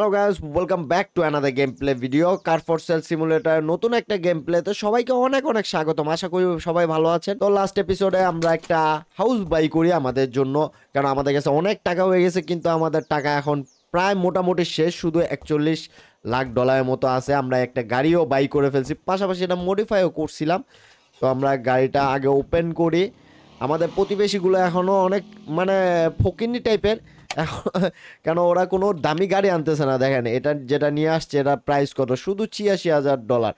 hello guys welcome back to another game play video car for sale simulator নতুন একটা game play তো সবাইকে অনেক অনেক স্বাগতম আশা করি সবাই ভালো আছেন তো লাস্ট এপিসোডে আমরা একটা হাউস বাই করি আমাদের জন্য কারণ আমাদের কাছে অনেক টাকা হয়ে গেছে কিন্তু আমাদের টাকা এখন প্রায় মোটামুটি শেষ শুধু একচল্লিশ লাখ ডলারের মতো আছে আমরা একটা গাড়িও বাই করে ফেলছি পাশাপাশি এটা মডিফাইও করছিলাম তো আমরা গাড়িটা আগে ওপেন করি আমাদের প্রতিবেশীগুলো এখনও অনেক মানে ফকিনি টাইপের কেন ওরা কোনো দামি গাড়ি আনতেছে না দেখেন এটা যেটা নিয়ে আসছে এটা প্রাইস কত শুধু ছিয়াশি হাজার ডলার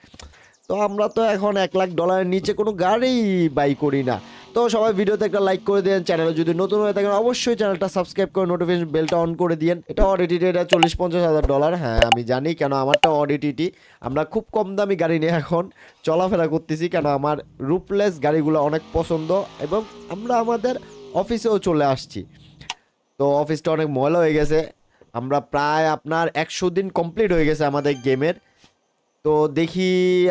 তো আমরা তো এখন এক লাখ ডলারের নিচে কোনো গাড়ি বাই করি না তো সবাই ভিডিওতে একটা লাইক করে দেন চ্যানেলে যদি নতুন হয়ে থাকেন অবশ্যই চ্যানেলটা সাবস্ক্রাইব করে নোটিফিকেশন বেলটা অন করে দিন এটা অডিটিটি এটা চল্লিশ পঞ্চাশ হাজার ডলার হ্যাঁ আমি জানি কেন আমারটা অডিটিটি আমরা খুব কম দামি গাড়ি নিয়ে এখন চলাফেরা করতেছি কেন আমার রুপলেস গাড়িগুলো অনেক পছন্দ এবং আমরা আমাদের অফিসেও চলে আসছি তো অফিসটা অনেক ময়লা হয়ে গেছে আমরা প্রায় আপনার একশো দিন কমপ্লিট হয়ে গেছে আমাদের গেমের তো দেখি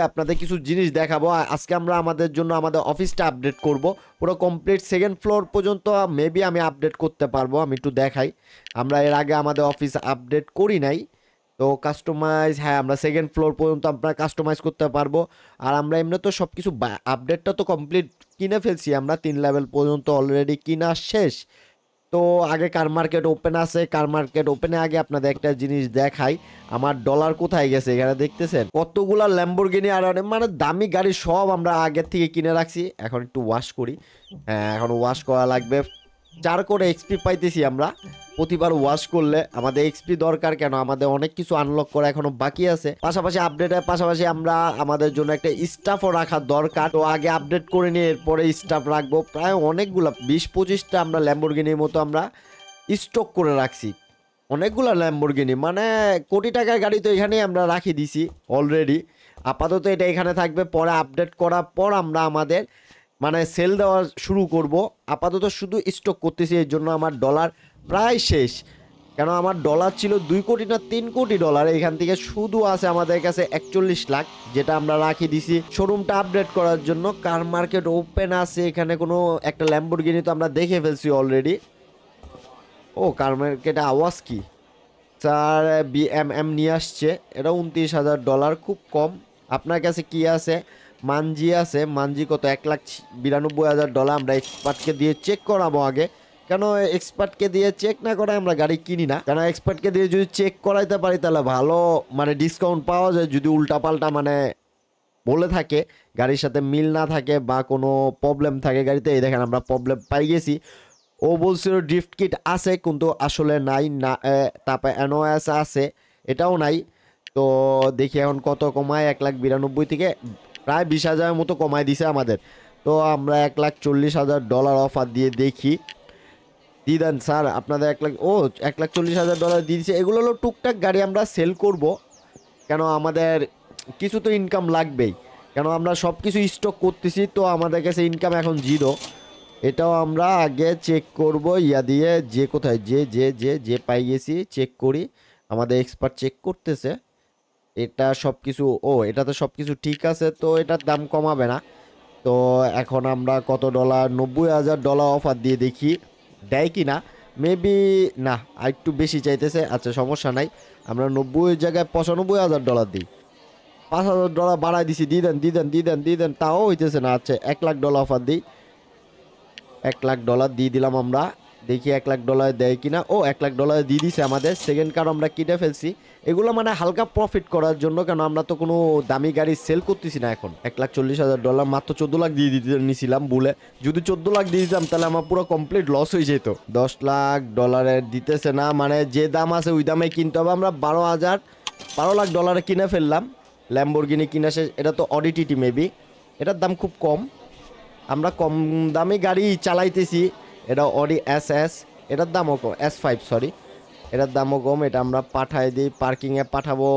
আপনাদের কিছু জিনিস দেখাবো আজকে আমরা আমাদের জন্য আমাদের অফিসটা আপডেট করব পুরো কমপ্লিট সেকেন্ড ফ্লোর পর্যন্ত মেবি আমি আপডেট করতে পারবো আমি একটু দেখাই আমরা এর আগে আমাদের অফিস আপডেট করি নাই তো কাস্টমাইজ হ্যাঁ আমরা সেকেন্ড ফ্লোর পর্যন্ত আমরা কাস্টমাইজ করতে পারবো আর আমরা এমনি তো সব কিছু আপডেটটা তো কমপ্লিট কিনে ফেলছি আমরা তিন লেভেল পর্যন্ত অলরেডি কিনা শেষ তো আগে কার মার্কেট ওপেন আছে কার মার্কেট ওপেনে আগে আপনাদের একটা জিনিস দেখাই আমার ডলার কোথায় গেছে এখানে দেখতেছেন কতগুলা ল্যাম্বোর্গিনি আর মানে দামি গাড়ি সব আমরা আগের থেকে কিনে রাখছি এখন একটু ওয়াশ করি হ্যাঁ এখন ওয়াশ করা লাগবে চার করে এক্সপি পাইতেছি আমরা প্রতিবার ওয়াশ করলে আমাদের এক্সপি দরকার কেন আমাদের অনেক কিছু আনলক করা এখনো বাকি আছে পাশাপাশি আপডেটের পাশাপাশি আমরা আমাদের জন্য একটা স্টাফও রাখা দরকার তো আগে আপডেট করে নিয়ে এরপরে স্টাফ রাখবো প্রায় অনেকগুলো বিশ পঁচিশটা আমরা ল্যাম্বোর্গিনির মতো আমরা স্টক করে রাখছি অনেকগুলো ল্যাম্বোর্গিনি মানে কোটি টাকার গাড়ি তো এখানেই আমরা রাখি দিছি অলরেডি আপাতত এটা এখানে থাকবে পরে আপডেট করার পর আমরা আমাদের মানে সেল দেওয়া শুরু করব আপাতত শুধু স্টক করতেছি এর জন্য আমার ডলার প্রায় শেষ কেন আমার ডলার ছিল দুই কোটি না তিন কোটি ডলার এখান থেকে শুধু আছে আমাদের কাছে একচল্লিশ লাখ যেটা আমরা রাখি দিছি শোরুমটা আপডেট করার জন্য কার মার্কেট ওপেন আছে এখানে কোনো একটা ল্যাম্বোর্গিনি তো আমরা দেখে ফেলছি অলরেডি ও কার মার্কেটে আওয়াজ কি এম বিএমএম নিয়ে আসছে এটা উনত্রিশ হাজার ডলার খুব কম আপনার কাছে কি আছে মানজি আছে মানজি কত এক লাখ বিরানব্বই হাজার ডলার আমরা এক্সপার্টকে দিয়ে চেক করাবো আগে কেন এক্সপার্টকে দিয়ে চেক না করে আমরা গাড়ি কিনি না কেন এক্সপার্টকে দিয়ে যদি চেক করাইতে পারি তাহলে ভালো মানে ডিসকাউন্ট পাওয়া যায় যদি উল্টাপাল্টা মানে বলে থাকে গাড়ির সাথে মিল না থাকে বা কোনো প্রবলেম থাকে গাড়িতে এই দেখেন আমরা প্রবলেম পাই গেছি ও বলছিল ড্রিফ্ট কিট আছে কিন্তু আসলে নাই না তারপরে এনওএস আছে এটাও নাই তো দেখি এখন কত কমায় এক লাখ বিরানব্বই থেকে প্রায় বিশ হাজারের মতো কমায় দিছে আমাদের তো আমরা এক লাখ চল্লিশ হাজার ডলার অফার দিয়ে দেখি দিদান স্যার আপনাদের এক লাখ ও এক লাখ চল্লিশ হাজার ডলার দিয়ে দিচ্ছে এগুলো হলো টুকটাক গাড়ি আমরা সেল করব কেন আমাদের কিছু তো ইনকাম লাগবেই কেন আমরা সব কিছু স্টক করতেছি তো আমাদের কাছে ইনকাম এখন জিরো এটাও আমরা আগে চেক করব ইয়া দিয়ে যে কোথায় যে যে যে যে পাই গেছি চেক করি আমাদের এক্সপার্ট চেক করতেছে এটা সব কিছু ও এটাতে সব কিছু ঠিক আছে তো এটার দাম কমাবে না তো এখন আমরা কত ডলার নব্বই হাজার ডলার অফার দিয়ে দেখি দেয় কি না মেবি না আর একটু বেশি চাইতেছে আচ্ছা সমস্যা নাই আমরা নব্বই জায়গায় পঁচানব্বই হাজার ডলার দিই পাঁচ হাজার ডলার বাড়াই দিছি দিয়ে দেন দিয়ে দেন দিয়ে দেন দিয়ে দেন তাও হইতেছে না আচ্ছা এক লাখ ডলার অফার দিই এক লাখ ডলার দিয়ে দিলাম আমরা দেখি এক লাখ ডলার দেয় কিনা ও এক লাখ ডলার দিয়ে দিছে আমাদের সেকেন্ড কার আমরা কিনে ফেলছি এগুলো মানে হালকা প্রফিট করার জন্য কেন আমরা তো কোনো দামি গাড়ি সেল করতেছি না এখন এক লাখ চল্লিশ হাজার ডলার মাত্র চোদ্দ লাখ দিয়ে দিতে নিয়েছিলাম বলে যদি চোদ্দো লাখ দিয়ে দিতাম তাহলে আমার পুরো কমপ্লিট লস হয়ে যেত দশ লাখ ডলারের দিতেছে না মানে যে দাম আছে ওই দামে কিনতে হবে আমরা বারো হাজার বারো লাখ ডলারে কিনে ফেললাম ল্যাম্বোরগিনি কিনা সে এটা তো অডিটিটি মেবি এটার দাম খুব কম আমরা কম দামে গাড়ি চালাইতেছি এটা অডি এস এস এটার দামও কম এস ফাইভ সরি এটার দামও কম এটা আমরা পাঠাই দিই পার্কিংয়ে পাঠাবো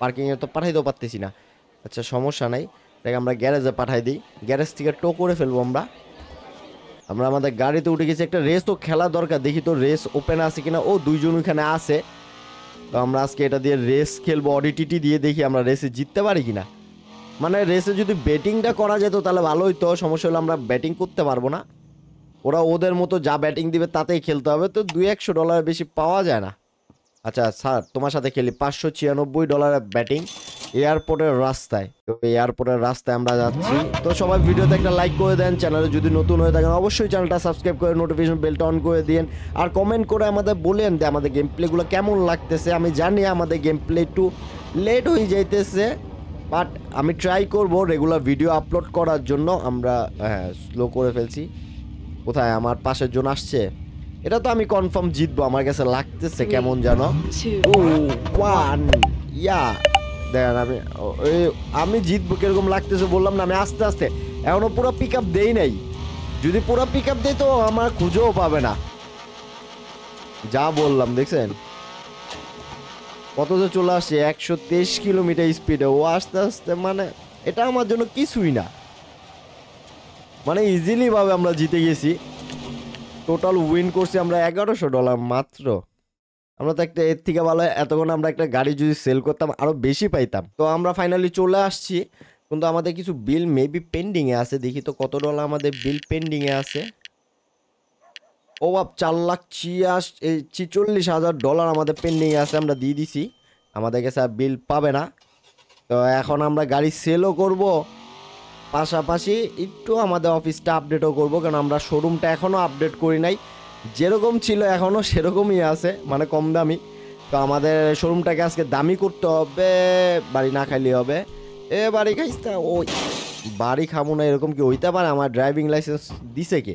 পার্কিংয়ে তো পাঠাইতেও পারতেছি না আচ্ছা সমস্যা নাই এটাকে আমরা গ্যারেজে পাঠাই দিই গ্যারেজ থেকে টো করে ফেলবো আমরা আমরা আমাদের গাড়িতে উঠে গেছি একটা রেস তো খেলা দরকার দেখি তো রেস ওপেন আছে কিনা ও দুইজন ওইখানে আছে তো আমরা আজকে এটা দিয়ে রেস খেলবো অডিটিটি দিয়ে দেখি আমরা রেসে জিততে পারি কিনা মানে রেসে যদি ব্যাটিংটা করা যেত তাহলে ভালোই তো সমস্যা হলে আমরা ব্যাটিং করতে পারবো না ওরা ওদের মতো যা ব্যাটিং দিবে তাতেই খেলতে হবে তো দুই একশো ডলারের বেশি পাওয়া যায় না আচ্ছা স্যার তোমার সাথে খেলি পাঁচশো ছিয়ানব্বই ডলারের ব্যাটিং এয়ারপোর্টের রাস্তায় তো এয়ারপোর্টের রাস্তায় আমরা যাচ্ছি তো সবাই ভিডিওতে একটা লাইক করে দেন চ্যানেলে যদি নতুন হয়ে থাকেন অবশ্যই চ্যানেলটা সাবস্ক্রাইব করে নোটিফিকেশন বেলটা অন করে দিন আর কমেন্ট করে আমাদের বলেন যে আমাদের গেম প্লেগুলো কেমন লাগতেছে আমি জানি আমাদের গেম প্লে একটু লেট হয়ে যাইতেছে বাট আমি ট্রাই করব রেগুলার ভিডিও আপলোড করার জন্য আমরা হ্যাঁ স্লো করে ফেলছি কোথায় আমার পাশের জন আসছে এটা তো আমি কনফার্ম জিতবো আমার কাছে লাগতেছে কেমন যেন ওয়ান ইয়া দেখেন আমি আমি জিতবো কিরকম লাগতেছে বললাম না আমি আস্তে আস্তে এখনও পুরো পিক আপ দেই নাই যদি পুরো পিক আপ দেয় তো আমার খুঁজেও পাবে না যা বললাম দেখছেন কত যে চলে আসছে একশো তেইশ কিলোমিটার স্পিডে ও আস্তে আস্তে মানে এটা আমার জন্য কিছুই না মানে ইজিলিভাবে আমরা জিতে গেছি টোটাল উইন করছি আমরা এগারোশো ডলার মাত্র আমরা তো একটা এর থেকে ভালো এতক্ষণ আমরা একটা গাড়ি যদি সেল করতাম আরও বেশি পাইতাম তো আমরা ফাইনালি চলে আসছি কিন্তু আমাদের কিছু বিল মেবি পেন্ডিংয়ে আছে দেখি তো কত ডলার আমাদের বিল পেন্ডিংয়ে আছে ও বাপ চার লাখ ছিয়াশ ছিচল্লিশ হাজার ডলার আমাদের পেন্ডিংয়ে আছে আমরা দিয়ে দিছি আমাদের কাছে বিল পাবে না তো এখন আমরা গাড়ি সেলও করব পাশাপাশি একটু আমাদের অফিসটা আপডেটও করব কারণ আমরা শোরুমটা এখনও আপডেট করি নাই যেরকম ছিল এখনও সেরকমই আছে মানে কম দামি তো আমাদের শোরুমটাকে আজকে দামি করতে হবে বাড়ি না খাইলে হবে এ বাড়ি খাইস ওই বাড়ি খাবো না এরকম কি হইতে পারে আমার ড্রাইভিং লাইসেন্স দিছে কে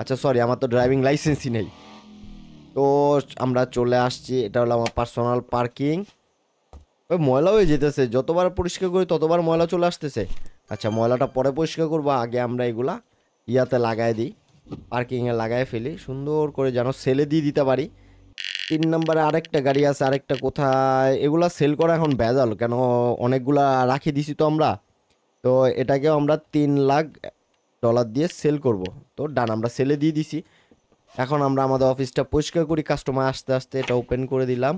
আচ্ছা সরি আমার তো ড্রাইভিং লাইসেন্সই নেই তো আমরা চলে আসছি এটা হলো আমার পার্সোনাল পার্কিং ওই ময়লা হয়ে যেতেছে যতবার পরিষ্কার করি ততবার ময়লা চলে আসতেছে আচ্ছা ময়লাটা পরে পরিষ্কার করবো আগে আমরা এগুলা ইয়াতে লাগাই দিই পার্কিংয়ে লাগাই ফেলি সুন্দর করে যেন সেলে দিয়ে দিতে পারি তিন নম্বরে আরেকটা গাড়ি আছে আরেকটা কোথায় এগুলা সেল করা এখন ভেজাল কেন অনেকগুলা রাখি দিছি তো আমরা তো এটাকে আমরা তিন লাখ ডলার দিয়ে সেল করব তো ডান আমরা সেলে দিয়ে দিছি এখন আমরা আমাদের অফিসটা পরিষ্কার করি কাস্টমার আস্তে আস্তে এটা ওপেন করে দিলাম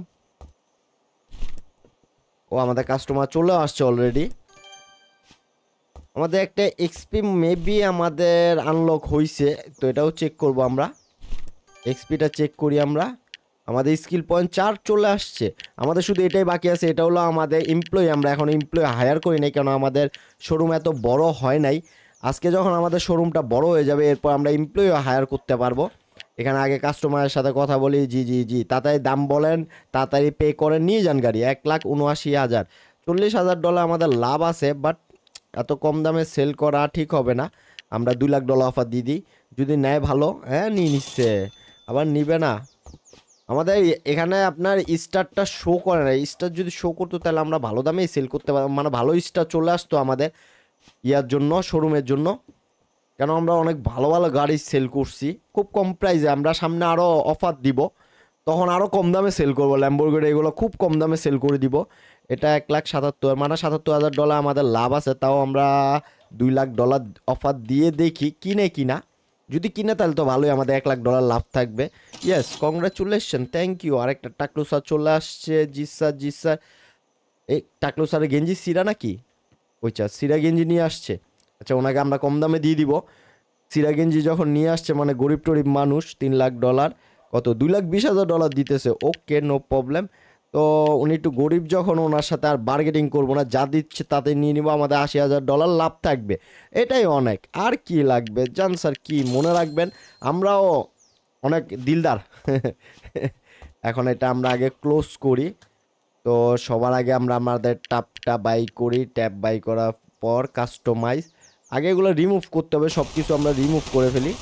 ও আমাদের কাস্টমার চলে আসছে অলরেডি আমাদের একটা এক্সপি মেবি আমাদের আনলক হয়েছে তো এটাও চেক করব আমরা এক্সপিটা চেক করি আমরা আমাদের স্কিল পয়েন্ট চার চলে আসছে আমাদের শুধু এটাই বাকি আছে এটা হলো আমাদের এমপ্লয়ি আমরা এখন এমপ্লয়ি হায়ার করি নাই কেন আমাদের শোরুম এত বড় হয় নাই আজকে যখন আমাদের শোরুমটা বড় হয়ে যাবে এরপর আমরা এমপ্লয়ি হায়ার করতে পারবো এখানে আগে কাস্টমারের সাথে কথা বলি জি জি জি তাড়াতাড়ি দাম বলেন তাড়াতাড়ি পে করেন নিয়ে যান গাড়ি এক লাখ উনআশি হাজার চল্লিশ হাজার ডলার আমাদের লাভ আছে বাট এত কম দামে সেল করা ঠিক হবে না আমরা দুই লাখ ডলার অফার দিয়ে দিই যদি নেয় ভালো হ্যাঁ নিয়ে নিচ্ছে আবার নিবে না আমাদের এখানে আপনার স্টারটা শো করে না স্টার যদি শো করতো তাহলে আমরা ভালো দামেই সেল করতে পারতাম মানে ভালো স্টার চলে আসতো আমাদের ইয়ার জন্য শোরুমের জন্য কেন আমরা অনেক ভালো ভালো গাড়ি সেল করছি খুব কম প্রাইসে আমরা সামনে আরও অফার দিব তখন আরও কম দামে সেল করবো ল্যাম্বোর্গেড এগুলো খুব কম দামে সেল করে দিব এটা এক লাখ সাতাত্তর মানে সাতাত্তর হাজার ডলার আমাদের লাভ আছে তাও আমরা দুই লাখ ডলার অফার দিয়ে দেখি কিনে কিনা যদি কিনে তাহলে তো ভালোই আমাদের এক লাখ ডলার লাভ থাকবে ইয়েস কংগ্রাচুলেশন থ্যাংক ইউ আর একটা টাকলু স্যার চলে আসছে জি স্যার জি স্যার এই টাকলু স্যারের গেঞ্জি সিরা নাকি ওই চার সিরা গেঞ্জি নিয়ে আসছে আচ্ছা ওনাকে আমরা কম দামে দিয়ে দিব সিরা গেঞ্জি যখন নিয়ে আসছে মানে গরিব টরিব মানুষ তিন লাখ ডলার কত দুই লাখ বিশ হাজার ডলার দিতেছে ওকে নো প্রবলেম তো উনি একটু গরিব যখন ওনার সাথে আর বার্গেটিং করবো না যা দিচ্ছে তাতে নিয়ে নিব আমাদের আশি হাজার ডলার লাভ থাকবে এটাই অনেক আর কি লাগবে জান স্যার কি মনে রাখবেন আমরাও অনেক দিলদার এখন এটা আমরা আগে ক্লোজ করি তো সবার আগে আমরা আমাদের ট্যাপটা বাই করি ট্যাপ বাই করার পর কাস্টমাইজ আগে এগুলো রিমুভ করতে হবে সব কিছু আমরা রিমুভ করে ফেলি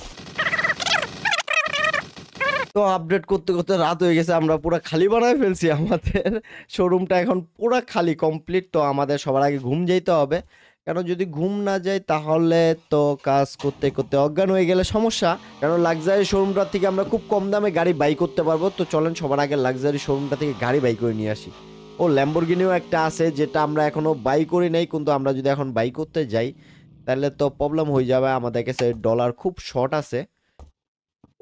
তো আপডেট করতে করতে রাত হয়ে গেছে আমরা পুরো খালি বানায় ফেলছি আমাদের শোরুমটা এখন পুরো খালি কমপ্লিট তো আমাদের সবার আগে ঘুম যেতে হবে কারণ যদি ঘুম না যায় তাহলে তো কাজ করতে করতে অজ্ঞান হয়ে গেলে সমস্যা কারণ লাক্সারি শোরুমটার থেকে আমরা খুব কম দামে গাড়ি বাই করতে পারবো তো চলেন সবার আগে লাক্সারি শোরুমটা থেকে গাড়ি বাই করে নিয়ে আসি ও ল্যাম্বরগিনিও একটা আছে যেটা আমরা এখনও বাই করি নাই কিন্তু আমরা যদি এখন বাই করতে যাই তাহলে তো প্রবলেম হয়ে যাবে আমাদের কাছে ডলার খুব শর্ট আছে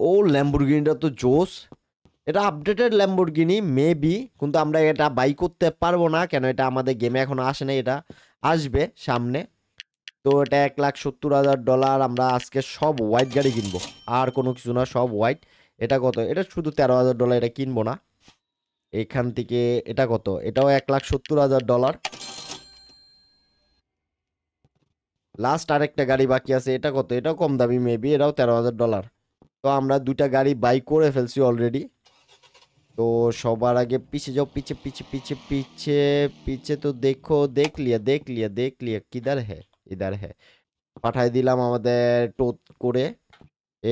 ও ল্যাম্বোর্গিনিটা তো জোস এটা আপডেটেড ল্যাম্বোর্গিনি মেবি কিন্তু আমরা এটা বাই করতে পারবো না কেন এটা আমাদের গেমে এখন আসে না এটা আসবে সামনে তো এটা এক লাখ সত্তর হাজার ডলার আমরা আজকে সব হোয়াইট গাড়ি কিনবো আর কোনো কিছু না সব হোয়াইট এটা কত এটা শুধু তেরো হাজার ডলার এটা কিনবো না এখান থেকে এটা কত এটাও এক লাখ সত্তর হাজার ডলার লাস্ট আরেকটা গাড়ি বাকি আছে এটা কত এটাও কম দামি মেবি এটাও তেরো হাজার ডলার তো আমরা দুটা গাড়ি বাই করে ফেলছি অলরেডি তো সবার আগে পিছে যাও পিছে পিছে পিছে পিছে পিছে তো দেখো দেখ লিয়া দেখ লিয়া দেখ লিয়া কিদার হ্যাঁ ইদার হ্যাঁ পাঠাই দিলাম আমাদের টোত করে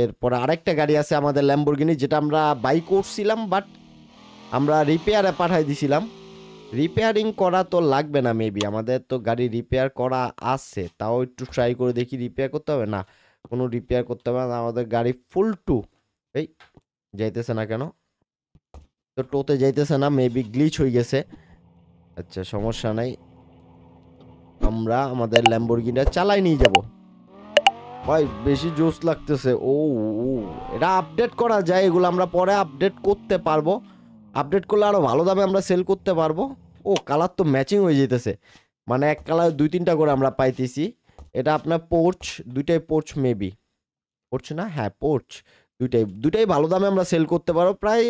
এরপর আরেকটা গাড়ি আছে আমাদের ল্যাম্বরগিনি যেটা আমরা বাই করছিলাম বাট আমরা রিপেয়ারে পাঠাই দিছিলাম রিপেয়ারিং করা তো লাগবে না মেবি আমাদের তো গাড়ি রিপেয়ার করা আছে তাও একটু ট্রাই করে দেখি রিপেয়ার করতে হবে না কোনো রিপেয়ার করতে পারেন আমাদের গাড়ি ফুল টু এই যাইতেছে না কেন তো টোতে যাইতেছে না মেবি গ্লিচ হয়ে গেছে আচ্ছা সমস্যা নাই আমরা আমাদের ল্যাম্বরগিটা চালাই নিয়ে যাব ভাই বেশি জোস লাগতেছে ও এটা আপডেট করা যায় এগুলো আমরা পরে আপডেট করতে পারবো আপডেট করলে আরও ভালো দামে আমরা সেল করতে পারবো ও কালার তো ম্যাচিং হয়ে যেতেছে মানে এক কালার দুই তিনটা করে আমরা পাইতেছি এটা আপনার পোর্চ দুইটাই পোর্চ মেবি পোর্চ না হ্যাঁ পোর্চ দুইটাই দুইটাই ভালো দামে আমরা সেল করতে পারবো প্রায়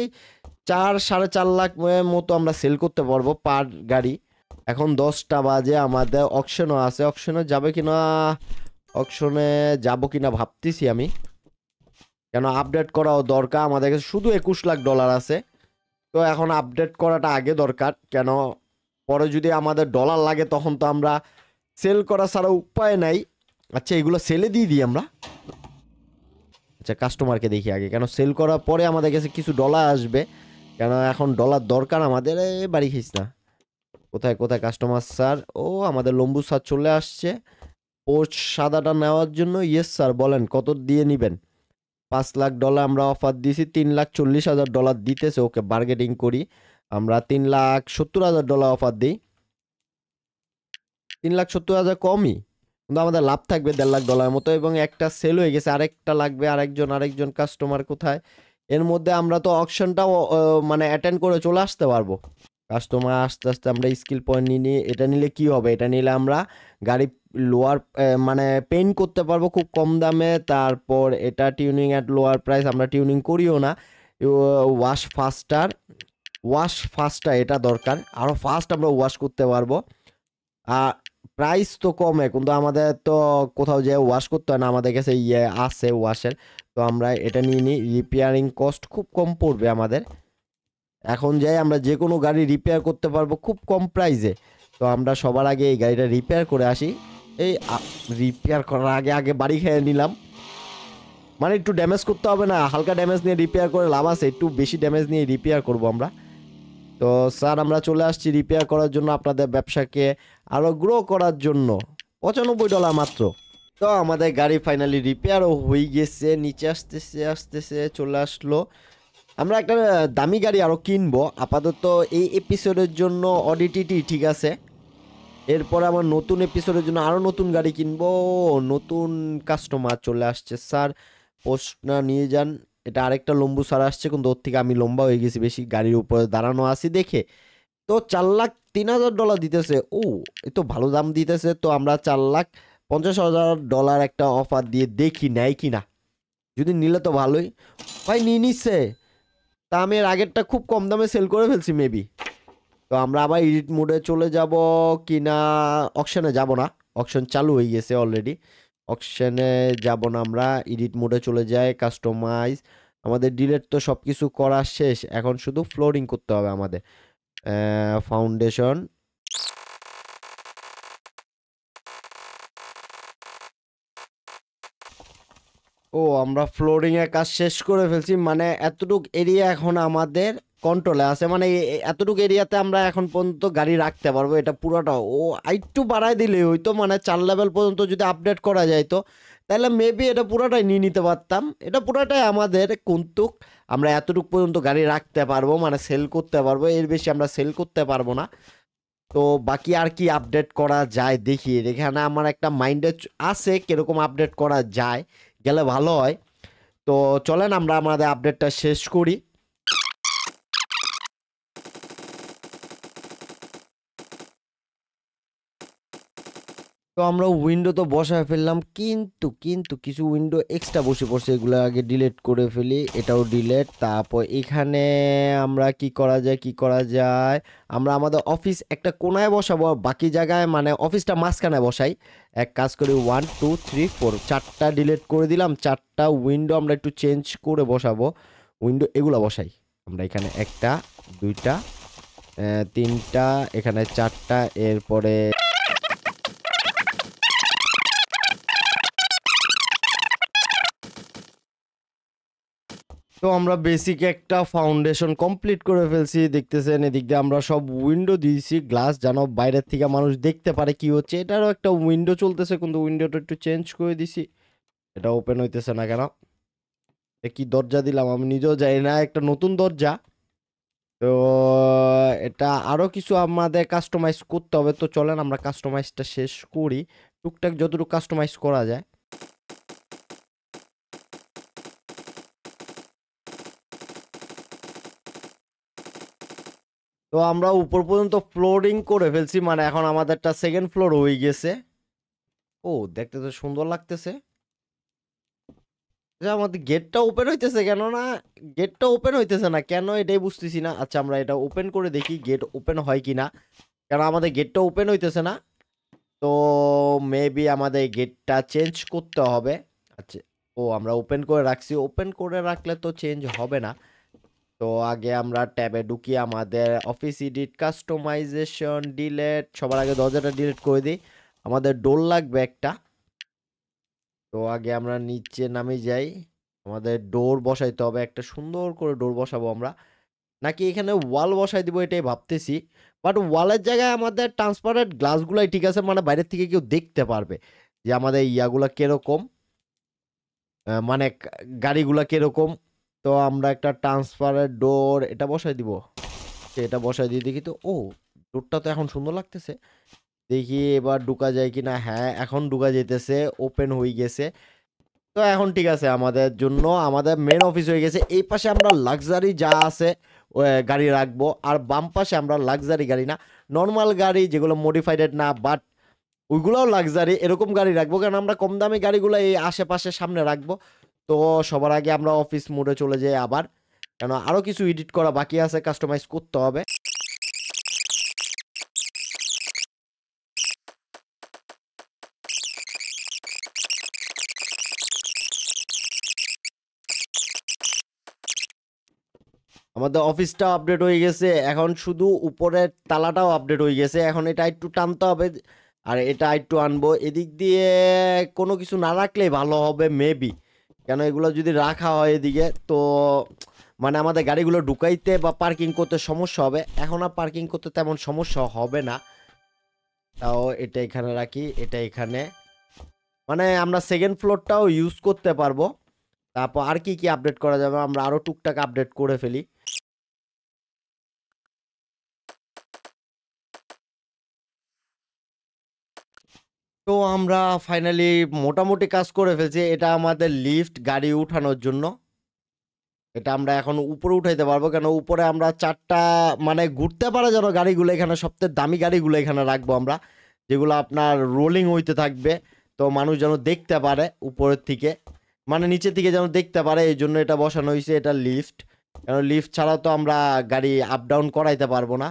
চার সাড়ে চার লাখ মতো আমরা সেল করতে পারবো পার গাড়ি এখন দশটা বাজে আমাদের অকশনও আছে অকশনে যাবে কি না অকশনে যাবো কি না ভাবতেছি আমি কেন আপডেট করাও দরকার আমাদের কাছে শুধু একুশ লাখ ডলার আছে তো এখন আপডেট করাটা আগে দরকার কেন পরে যদি আমাদের ডলার লাগে তখন তো আমরা সেল করা ছাড়া উপায় নাই আচ্ছা এগুলো সেলে দিয়ে দিই আমরা আচ্ছা কাস্টমারকে দেখি আগে কেন সেল করার পরে আমাদের কাছে কিছু ডলার আসবে কেন এখন ডলার দরকার আমাদের বাড়ি খিস না কোথায় কোথায় কাস্টমার স্যার ও আমাদের লম্বু স্যার চলে আসছে পোস্ট সাদাটা নেওয়ার জন্য ইয়েস স্যার বলেন কত দিয়ে নেবেন পাঁচ লাখ ডলার আমরা অফার দিয়েছি তিন লাখ চল্লিশ হাজার ডলার দিতেছে ওকে বার্গেটিং করি আমরা তিন লাখ সত্তর হাজার ডলার অফার দিই তিন লাখ সত্তর হাজার কমই কিন্তু আমাদের লাভ থাকবে দেড় লাখ ডলারের মতো এবং একটা সেল হয়ে গেছে আরেকটা লাগবে আরেকজন আরেকজন কাস্টমার কোথায় এর মধ্যে আমরা তো অপশনটাও মানে অ্যাটেন্ড করে চলে আসতে পারবো কাস্টমার আস্তে আস্তে আমরা স্কিল পয়েন্ট নিয়ে নিয়ে এটা নিলে কি হবে এটা নিলে আমরা গাড়ি লোয়ার মানে পেন্ট করতে পারবো খুব কম দামে তারপর এটা টিউনিং অ্যাট লোয়ার প্রাইস আমরা টিউনিং করিও না ওয়াশ ফাস্টার ওয়াশ ফাস্টার এটা দরকার আরও ফাস্ট আমরা ওয়াশ করতে পারবো আর প্রাইস তো কমে কিন্তু আমাদের তো কোথাও যেয়ে ওয়াশ করতে হয় না আমাদের কাছে ইয়ে আছে ওয়াশের তো আমরা এটা নিয়ে নিই রিপেয়ারিং কস্ট খুব কম পড়বে আমাদের এখন যাই আমরা যে কোনো গাড়ি রিপেয়ার করতে পারবো খুব কম প্রাইসে তো আমরা সবার আগে এই গাড়িটা রিপেয়ার করে আসি এই রিপেয়ার করার আগে আগে বাড়ি খেয়ে নিলাম মানে একটু ড্যামেজ করতে হবে না হালকা ড্যামেজ নিয়ে রিপেয়ার করে লাভ আছে একটু বেশি ড্যামেজ নিয়ে রিপেয়ার করবো আমরা তো স্যার আমরা চলে আসছি রিপেয়ার করার জন্য আপনাদের ব্যবসাকে আরও গ্রো করার জন্য পঁচানব্বই ডলার মাত্র তো আমাদের গাড়ি ফাইনালি রিপেয়ারও হয়ে গেছে নিচে আসতেছে আসতেছে চলে আসলো আমরা একটা দামি গাড়ি আরও কিনবো আপাতত এই এপিসোডের জন্য অডিটিটি ঠিক আছে এরপর আমার নতুন এপিসোডের জন্য আরও নতুন গাড়ি কিনবো নতুন কাস্টমার চলে আসছে স্যার পোস্টনা নিয়ে যান এটা আরেকটা লম্বু সার আসছে কিন্তু ওর থেকে আমি লম্বা হয়ে গেছি বেশি গাড়ির উপরে দাঁড়ানো আসি দেখে তো চার লাখ তিন হাজার ডলার দিতেছে ও এ তো ভালো দাম দিতেছে তো আমরা চার লাখ পঞ্চাশ হাজার ডলার একটা অফার দিয়ে দেখি নেয় কি না যদি নিলে তো ভালোই ভাই নিয়ে নিচ্ছে তা আমি এর আগেরটা খুব কম দামে সেল করে ফেলছি মেবি তো আমরা আবার ইডিট মোডে চলে যাব কি না অপশানে যাবো না অকশন চালু হয়ে গেছে অলরেডি অপশানে যাব না আমরা এডিট মোডে চলে যাই কাস্টমাইজ আমাদের ডিলেট তো সব কিছু করা শেষ এখন শুধু ফ্লোরিং করতে হবে আমাদের ফাউন্ডেশন ও আমরা ফ্লোরিং এর কাজ শেষ করে ফেলছি মানে এতটুক এরিয়া এখন আমাদের কন্ট্রোলে আছে মানে এতটুকু এরিয়াতে আমরা এখন পর্যন্ত গাড়ি রাখতে পারবো এটা পুরোটা ও একটু বাড়ায় দিলেই হইতো মানে চার লেভেল পর্যন্ত যদি আপডেট করা যায় তো তাহলে মেবি এটা পুরোটাই নিয়ে নিতে পারতাম এটা পুরোটাই আমাদের কুন্তুক আমরা এতটুকু পর্যন্ত গাড়ি রাখতে পারবো মানে সেল করতে পারবো এর বেশি আমরা সেল করতে পারবো না তো বাকি আর কি আপডেট করা যায় দেখি এখানে আমার একটা মাইন্ডে আছে কীরকম আপডেট করা যায় গেলে ভালো হয় তো চলেন আমরা আমাদের আপডেটটা শেষ করি তো আমরা উইন্ডো তো বসায় ফেললাম কিন্তু কিন্তু কিছু উইন্ডো এক্সট্রা বসে পড়ছে এগুলো আগে ডিলেট করে ফেলি এটাও ডিলেট তারপর এখানে আমরা কি করা যায় কি করা যায় আমরা আমাদের অফিস একটা কোনায় বসাবো বাকি জায়গায় মানে অফিসটা মাঝখানে বসাই এক কাজ করি ওয়ান টু থ্রি ফোর চারটা ডিলেট করে দিলাম চারটা উইন্ডো আমরা একটু চেঞ্জ করে বসাবো উইন্ডো এগুলো বসাই আমরা এখানে একটা দুইটা তিনটা এখানে চারটা এরপরে তো আমরা বেসিক একটা ফাউন্ডেশন কমপ্লিট করে ফেলছি দেখতেছেন এদিক দিয়ে আমরা সব উইন্ডো দিয়েছি গ্লাস যেন বাইরের থেকে মানুষ দেখতে পারে কি হচ্ছে এটারও একটা উইন্ডো চলতেছে কিন্তু উইন্ডোটা একটু চেঞ্জ করে দিছি এটা ওপেন হইতেছে না কেন কি দরজা দিলাম আমি নিজেও যাই না একটা নতুন দরজা তো এটা আরও কিছু আমাদের কাস্টমাইজ করতে হবে তো চলেন আমরা কাস্টমাইজটা শেষ করি টুকটাক যতটুকু কাস্টমাইজ করা যায় তো আমরা উপর পর্যন্ত ফ্লোরিং করে ফেলছি মানে এখন আমাদেরটা সেকেন্ড ফ্লোর হয়ে গেছে ও দেখতে তো সুন্দর লাগতেছে আচ্ছা, আমাদের গেটটা ওপেন হইতেছে কেন না গেটটা ওপেন হইতেছে না কেন এটাই বুঝতেছি না আচ্ছা আমরা এটা ওপেন করে দেখি গেট ওপেন হয় কি না কেন আমাদের গেটটা ওপেন হইতেছে না তো মেবি আমাদের গেটটা চেঞ্জ করতে হবে আচ্ছা ও আমরা ওপেন করে রাখছি ওপেন করে রাখলে তো চেঞ্জ হবে না তো আগে আমরা ট্যাবে ঢুকি আমাদের অফিস ইডিট কাস্টমাইজেশন ডিলেট সবার আগে দরজাটা ডিলেট করে দিই আমাদের ডোল লাগবে একটা তো আগে আমরা নিচে নামে যাই আমাদের ডোর বসাইতে হবে একটা সুন্দর করে ডোর বসাবো আমরা নাকি এখানে ওয়াল বসাই দিব এটাই ভাবতেছি বাট ওয়ালের জায়গায় আমাদের ট্রান্সপারেন্ট গ্লাসগুলাই ঠিক আছে মানে বাইরের থেকে কেউ দেখতে পারবে যে আমাদের ইয়াগুলা কীরকম মানে গাড়িগুলা কীরকম তো আমরা একটা ট্রান্সফারের ডোর এটা বসাই দিব এটা বসাই দিয়ে দেখি তো ও ডোরটা তো এখন সুন্দর লাগতেছে দেখি এবার ঢুকা যায় কি না হ্যাঁ এখন ঢুকা যেতেছে ওপেন হয়ে গেছে তো এখন ঠিক আছে আমাদের জন্য আমাদের মেন অফিস হয়ে গেছে এই পাশে আমরা লাক্সারি যা আছে গাড়ি রাখবো আর বাম পাশে আমরা লাক্সারি গাড়ি না নর্মাল গাড়ি যেগুলো মডিফাইডেড না বাট ওইগুলোও লাক্সারি এরকম গাড়ি রাখবো কারণ আমরা কম দামি গাড়িগুলো এই আশেপাশে সামনে রাখবো তো সবার আগে আমরা অফিস মোডে চলে যাই আবার কেন আরও কিছু এডিট করা বাকি আছে কাস্টমাইজ করতে হবে আমাদের অফিসটা আপডেট হয়ে গেছে এখন শুধু উপরের তালাটাও আপডেট হয়ে গেছে এখন এটা একটু টানতে হবে আর এটা একটু আনবো এদিক দিয়ে কোনো কিছু না রাখলেই ভালো হবে মেবি কেন এগুলো যদি রাখা হয় এদিকে তো মানে আমাদের গাড়িগুলো ঢুকাইতে বা পার্কিং করতে সমস্যা হবে এখন আর পার্কিং করতে তেমন সমস্যা হবে না তাও এটা এখানে রাখি এটা এখানে মানে আমরা সেকেন্ড ফ্লোরটাও ইউজ করতে পারবো তারপর আর কি কি আপডেট করা যাবে আমরা আরও টুকটাক আপডেট করে ফেলি তো আমরা ফাইনালি মোটামুটি কাজ করে ফেলছি এটা আমাদের লিফট গাড়ি উঠানোর জন্য এটা আমরা এখন উপরে উঠাইতে পারবো কেন উপরে আমরা চারটা মানে ঘুরতে পারে যেন গাড়িগুলো এখানে সবথেকে দামি গাড়িগুলো এখানে রাখবো আমরা যেগুলো আপনার রোলিং হইতে থাকবে তো মানুষ যেন দেখতে পারে উপরের থেকে মানে নিচে থেকে যেন দেখতে পারে এই জন্য এটা বসানো হয়েছে এটা লিফট কেন লিফট ছাড়া তো আমরা গাড়ি আপ ডাউন করাইতে পারবো না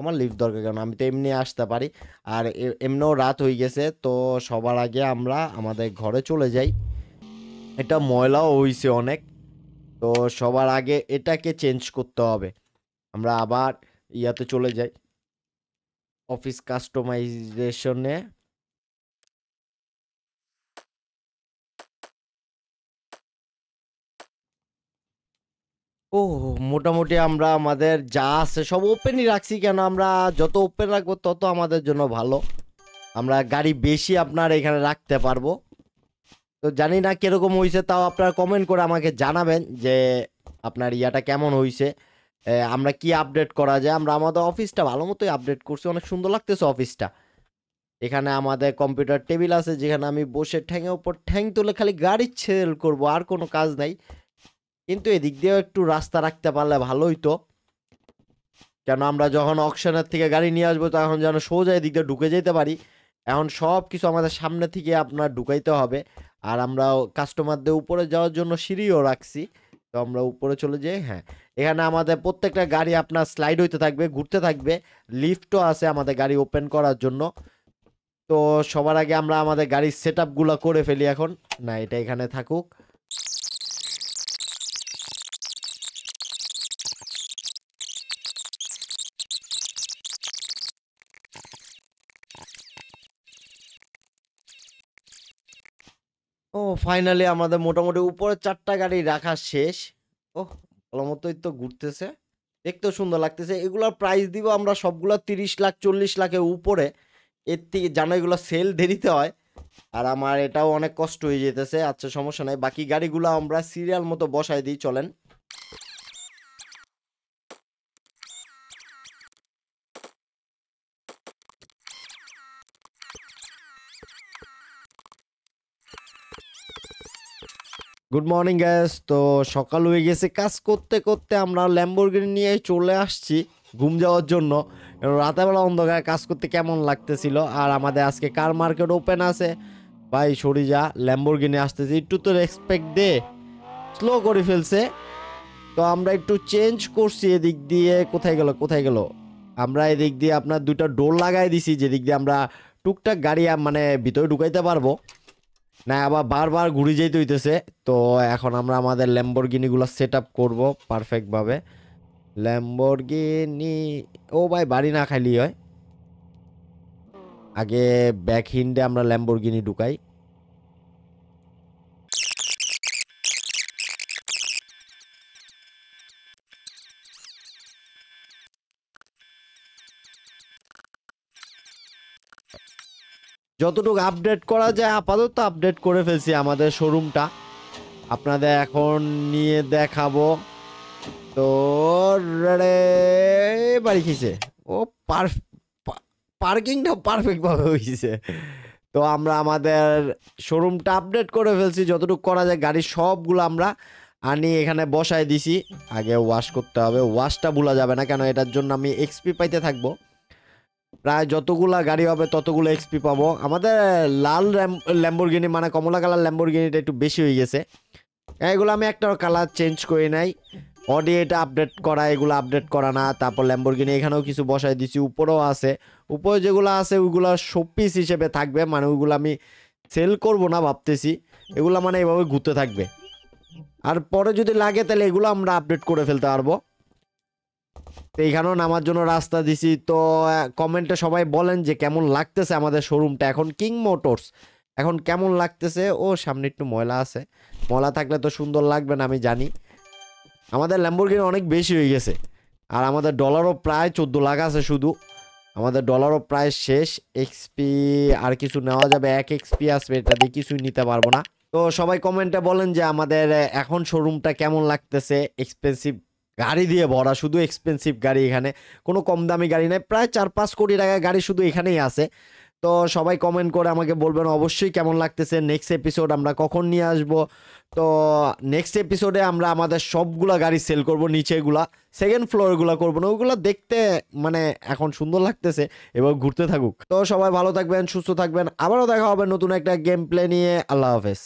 আমার লিফ্ট দরকার কারণ আমি তো এমনি আসতে পারি আর এমনিও রাত হয়ে গেছে তো সবার আগে আমরা আমাদের ঘরে চলে যাই এটা ময়লাও হয়েছে অনেক তো সবার আগে এটাকে চেঞ্জ করতে হবে আমরা আবার ইয়াতে চলে যাই অফিস কাস্টমাইজেশনে ও মোটামুটি আমরা আমাদের যা আছে সব ওপেনই রাখছি কেন আমরা যত ওপেন রাখবো তত আমাদের জন্য ভালো আমরা গাড়ি বেশি আপনার এখানে রাখতে পারবো তো জানি না কীরকম হয়েছে তাও আপনারা কমেন্ট করে আমাকে জানাবেন যে আপনার ইয়াটা কেমন হয়েছে আমরা কি আপডেট করা যায় আমরা আমাদের অফিসটা ভালো মতোই আপডেট করছি অনেক সুন্দর লাগতেছে অফিসটা এখানে আমাদের কম্পিউটার টেবিল আছে যেখানে আমি বসে ঠ্যাঙের উপর ঠ্যাং তুলে খালি গাড়ি ছেল করব আর কোনো কাজ নাই কিন্তু এদিক দিয়েও একটু রাস্তা রাখতে পারলে ভালোই তো কেন আমরা যখন অকশনের থেকে গাড়ি নিয়ে আসবো তখন যেন সোজা এদিক দিয়ে ঢুকে যেতে পারি এখন সব কিছু আমাদের সামনে থেকে আপনার ঢুকাইতে হবে আর আমরা কাস্টমারদের উপরে যাওয়ার জন্য সিঁড়িও রাখছি তো আমরা উপরে চলে যাই হ্যাঁ এখানে আমাদের প্রত্যেকটা গাড়ি আপনার স্লাইড হইতে থাকবে ঘুরতে থাকবে লিফটও আছে আমাদের গাড়ি ওপেন করার জন্য তো সবার আগে আমরা আমাদের গাড়ির সেট করে ফেলি এখন না এটা এখানে থাকুক ফাইনালি আমাদের মোটামুটি উপরে চারটা গাড়ি রাখা শেষ ও ভালো মতোই তো ঘুরতেছে দেখতেও সুন্দর লাগতেছে এগুলোর প্রাইস দিব আমরা সবগুলো তিরিশ লাখ চল্লিশ লাখের উপরে এর থেকে জানো এগুলো সেল দেরিতে হয় আর আমার এটাও অনেক কষ্ট হয়ে যেতেছে আচ্ছা সমস্যা নাই বাকি গাড়িগুলো আমরা সিরিয়াল মতো বসায় দিই চলেন গুড মর্নিং গ্যাস তো সকাল হয়ে গেছে কাজ করতে করতে আমরা ল্যাম্বোর্গিনি নিয়ে চলে আসছি ঘুম যাওয়ার জন্য রাতেবেলা অন্ধকার কাজ করতে কেমন লাগতেছিল আর আমাদের আজকে কার মার্কেট ওপেন আছে ভাই সরি যা ল্যাম্বোর্গিনি আসতেছে একটু তো রেসপেক্ট দে স্লো করে ফেলছে তো আমরা একটু চেঞ্জ করছি এদিক দিয়ে কোথায় গেল কোথায় গেল আমরা এদিক দিয়ে আপনার দুটা ডোর লাগাই দিছি যেদিক দিয়ে আমরা টুকটাক গাড়ি মানে ভিতরে ঢুকাইতে পারবো না আবার বারবার ঘুরে যেতে হইতেছে তো এখন আমরা আমাদের ল্যাম্বরগিনিগুলো সেট আপ করবো পারফেক্টভাবে ল্যাম্বরগিনি ও ভাই বাড়ি না খাইলেই হয় আগে ব্যাক হিন্ডে আমরা ল্যাম্বরগিনি ঢুকাই যতটুকু আপডেট করা যায় আপাতত আপডেট করে ফেলছি আমাদের শোরুমটা আপনাদের এখন নিয়ে দেখাবো তো রে বাড়ি খেয়েছে ও পার্কিংটা পারফেক্টভাবে হয়েছে তো আমরা আমাদের শোরুমটা আপডেট করে ফেলছি যতটুকু করা যায় গাড়ির সবগুলো আমরা আনি এখানে বসায় দিছি আগে ওয়াশ করতে হবে ওয়াশটা ভুলা যাবে না কেন এটার জন্য আমি এক্সপি পাইতে থাকবো প্রায় যতগুলা গাড়ি হবে ততগুলো এক্সপি পাবো আমাদের লাল ল্যাম্বোরগিনি মানে কমলা কালার ল্যাম্বোরগিনিটা একটু বেশি হয়ে গেছে হ্যাঁ, এগুলো আমি একটা কালার চেঞ্জ করে নাই অডি এটা আপডেট করা এগুলো আপডেট করা না তারপর ল্যাম্বোরগিনি এখানেও কিছু বসাই দিছি উপরেও আছে উপরে যেগুলো আছে ওইগুলো শোপিস হিসেবে থাকবে মানে ওইগুলো আমি সেল করব না ভাবতেছি এগুলো মানে এভাবে ঘুরতে থাকবে আর পরে যদি লাগে তাহলে এগুলো আমরা আপডেট করে ফেলতে পারবো তো এইখানেও নামার জন্য রাস্তা দিছি তো কমেন্টে সবাই বলেন যে কেমন লাগতেছে আমাদের শোরুমটা এখন কিং মোটরস এখন কেমন লাগতেছে ও সামনে একটু ময়লা আছে ময়লা থাকলে তো সুন্দর লাগবে না আমি জানি আমাদের ল্যাম্বোর্গিনি অনেক বেশি হয়ে গেছে আর আমাদের ডলারও প্রায় চোদ্দো লাখ আছে শুধু আমাদের ডলারও প্রায় শেষ এক্সপি আর কিছু নেওয়া যাবে এক এক্সপি আসবে এটা দিয়ে কিছুই নিতে পারবো না তো সবাই কমেন্টে বলেন যে আমাদের এখন শোরুমটা কেমন লাগতেছে এক্সপেন্সিভ গাড়ি দিয়ে ভরা শুধু এক্সপেন্সিভ গাড়ি এখানে কোনো কম দামি গাড়ি নাই প্রায় চার পাঁচ কোটি টাকা গাড়ি শুধু এখানেই আছে তো সবাই কমেন্ট করে আমাকে বলবেন অবশ্যই কেমন লাগতেছে নেক্সট এপিসোড আমরা কখন নিয়ে আসব তো নেক্সট এপিসোডে আমরা আমাদের সবগুলা গাড়ি সেল করব নিচেগুলা সেকেন্ড ফ্লোরগুলো করবো না ওগুলো দেখতে মানে এখন সুন্দর লাগতেছে এবং ঘুরতে থাকুক তো সবাই ভালো থাকবেন সুস্থ থাকবেন আবারও দেখা হবে নতুন একটা গেম প্লে নিয়ে আল্লাহ হাফেজ